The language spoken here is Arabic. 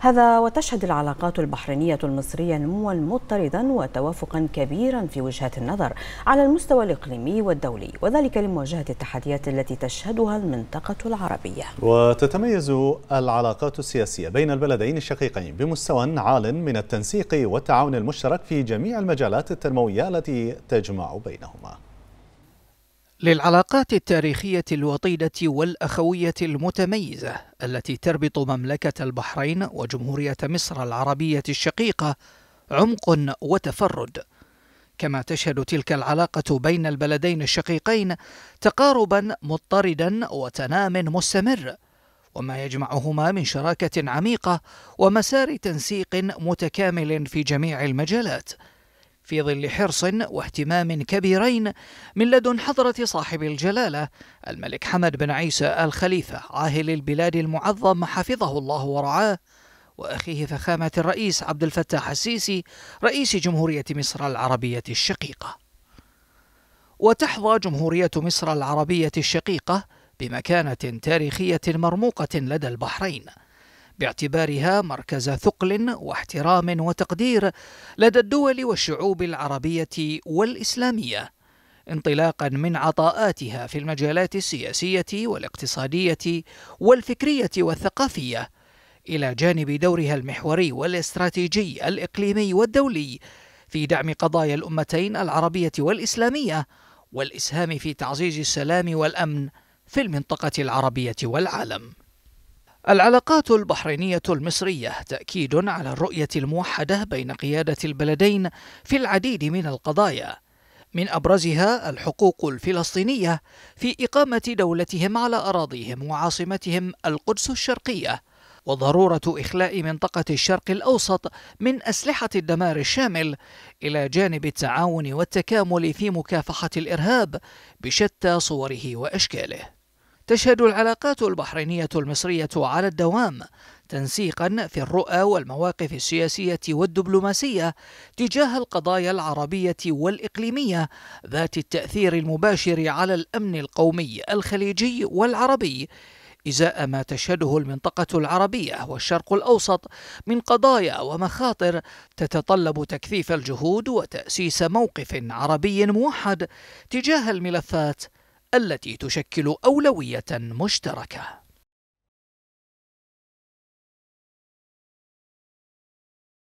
هذا وتشهد العلاقات البحرينية المصرية نموا مضطردا وتوافقا كبيرا في وجهات النظر على المستوى الإقليمي والدولي وذلك لمواجهة التحديات التي تشهدها المنطقة العربية وتتميز العلاقات السياسية بين البلدين الشقيقين بمستوى عال من التنسيق والتعاون المشترك في جميع المجالات التنموية التي تجمع بينهما للعلاقات التاريخية الوطيدة والأخوية المتميزة التي تربط مملكة البحرين وجمهورية مصر العربية الشقيقة عمق وتفرد، كما تشهد تلك العلاقة بين البلدين الشقيقين تقاربا مضطردا وتنام مستمر، وما يجمعهما من شراكة عميقة ومسار تنسيق متكامل في جميع المجالات، في ظل حرص واهتمام كبيرين من لدن حضرة صاحب الجلالة الملك حمد بن عيسى الخليفة عاهل البلاد المعظم حفظه الله ورعاه وأخيه فخامة الرئيس عبد الفتاح السيسي رئيس جمهورية مصر العربية الشقيقة وتحظى جمهورية مصر العربية الشقيقة بمكانة تاريخية مرموقة لدى البحرين باعتبارها مركز ثقل واحترام وتقدير لدى الدول والشعوب العربية والإسلامية انطلاقا من عطاءاتها في المجالات السياسية والاقتصادية والفكرية والثقافية إلى جانب دورها المحوري والاستراتيجي الإقليمي والدولي في دعم قضايا الأمتين العربية والإسلامية والإسهام في تعزيز السلام والأمن في المنطقة العربية والعالم العلاقات البحرينية المصرية تأكيد على الرؤية الموحدة بين قيادة البلدين في العديد من القضايا، من أبرزها الحقوق الفلسطينية في إقامة دولتهم على أراضيهم وعاصمتهم القدس الشرقية، وضرورة إخلاء منطقة الشرق الأوسط من أسلحة الدمار الشامل، إلى جانب التعاون والتكامل في مكافحة الإرهاب بشتى صوره وأشكاله. تشهد العلاقات البحرينية المصرية على الدوام تنسيقا في الرؤى والمواقف السياسية والدبلوماسية تجاه القضايا العربية والإقليمية ذات التأثير المباشر على الأمن القومي الخليجي والعربي إزاء ما تشهده المنطقة العربية والشرق الأوسط من قضايا ومخاطر تتطلب تكثيف الجهود وتأسيس موقف عربي موحد تجاه الملفات التي تشكل أولوية مشتركة